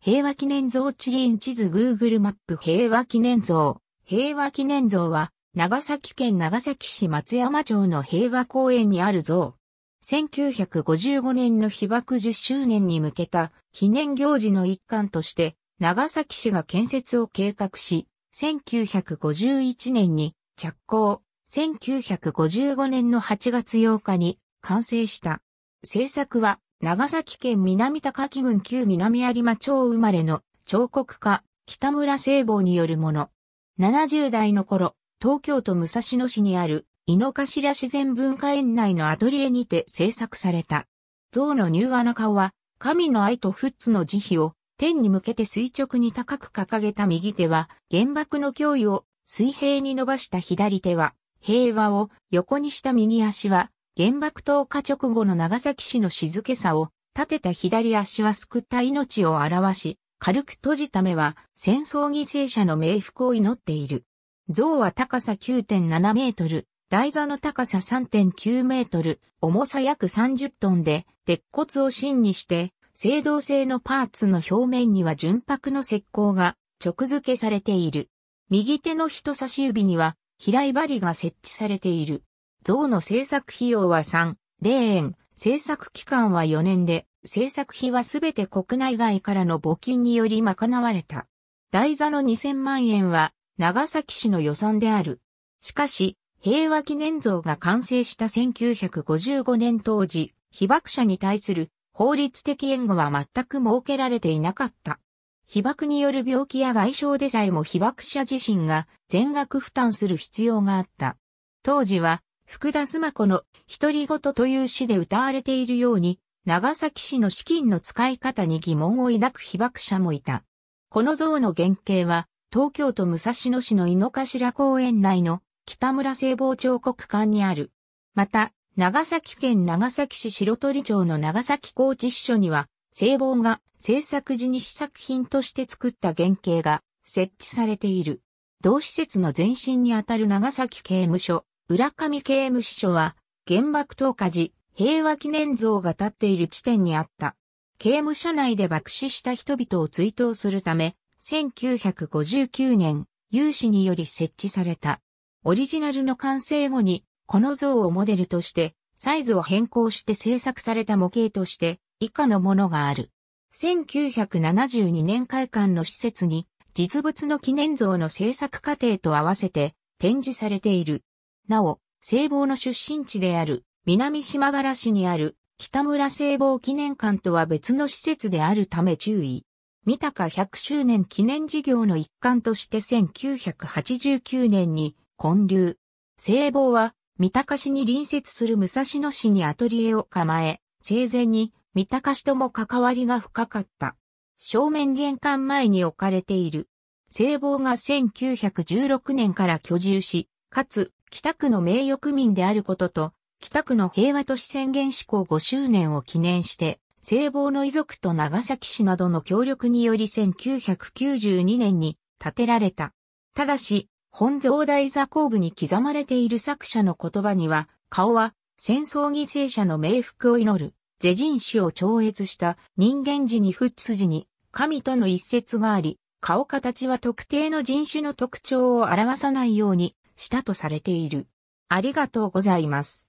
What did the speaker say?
平和記念像地理院地図 Google マップ平和記念像。平和記念像は、長崎県長崎市松山町の平和公園にある像。1955年の被爆10周年に向けた記念行事の一環として、長崎市が建設を計画し、1951年に着工、1955年の8月8日に完成した。制作は長崎県南高木郡旧南有馬町生まれの彫刻家、北村聖望によるもの。70代の頃、東京都武蔵野市にある井の頭自然文化園内のアトリエにて制作された。像の柔和な顔は、神の愛とフッツの慈悲を天に向けて垂直に高く掲げた右手は、原爆の脅威を水平に伸ばした左手は、平和を横にした右足は、原爆投下直後の長崎市の静けさを、立てた左足は救った命を表し、軽く閉じた目は戦争犠牲者の冥福を祈っている。像は高さ9.7メートル、台座の高さ3.9メートル、重さ約30トンで、鉄骨を芯にして、青銅製のパーツの表面には純白の石膏が直付けされている。右手の人差し指には、平い針が設置されている。像の制作費用は3、0円、制作期間は4年で、制作費はすべて国内外からの募金により賄われた。台座の2000万円は、長崎市の予算である。しかし、平和記念像が完成した1955年当時、被爆者に対する法律的援護は全く設けられていなかった。被爆による病気や外傷でさえも被爆者自身が全額負担する必要があった。当時は福田須磨子の独り言という詩で歌われているように、長崎市の資金の使い方に疑問を抱く被爆者もいた。この像の原型は、東京都武蔵野市の井の頭公園内の北村聖望彫刻館にある。また、長崎県長崎市白鳥町の長崎高知支所には、聖望が制作時に試作品として作った原型が設置されている。同施設の前身にあたる長崎刑務所、浦上刑務所は、原爆投下時、平和記念像が立っている地点にあった。刑務所内で爆死した人々を追悼するため、1959年、有志により設置された。オリジナルの完成後に、この像をモデルとして、サイズを変更して制作された模型として、以下のものがある。1972年会館の施設に、実物の記念像の制作過程と合わせて展示されている。なお、聖望の出身地である南島原市にある北村聖望記念館とは別の施設であるため注意。三鷹100周年記念事業の一環として1989年に建立。聖望は三鷹市に隣接する武蔵野市にアトリエを構え、生前に三鷹市とも関わりが深かった。正面玄関前に置かれている。聖望が1916年から居住し、かつ北区の名誉区民であることと、北区の平和都市宣言施行5周年を記念して、聖望の遺族と長崎市などの協力により1992年に建てられた。ただし、本蔵大座工部に刻まれている作者の言葉には、顔は戦争犠牲者の冥福を祈る、是人種を超越した人間時に仏寺に神との一節があり、顔形は特定の人種の特徴を表さないようにしたとされている。ありがとうございます。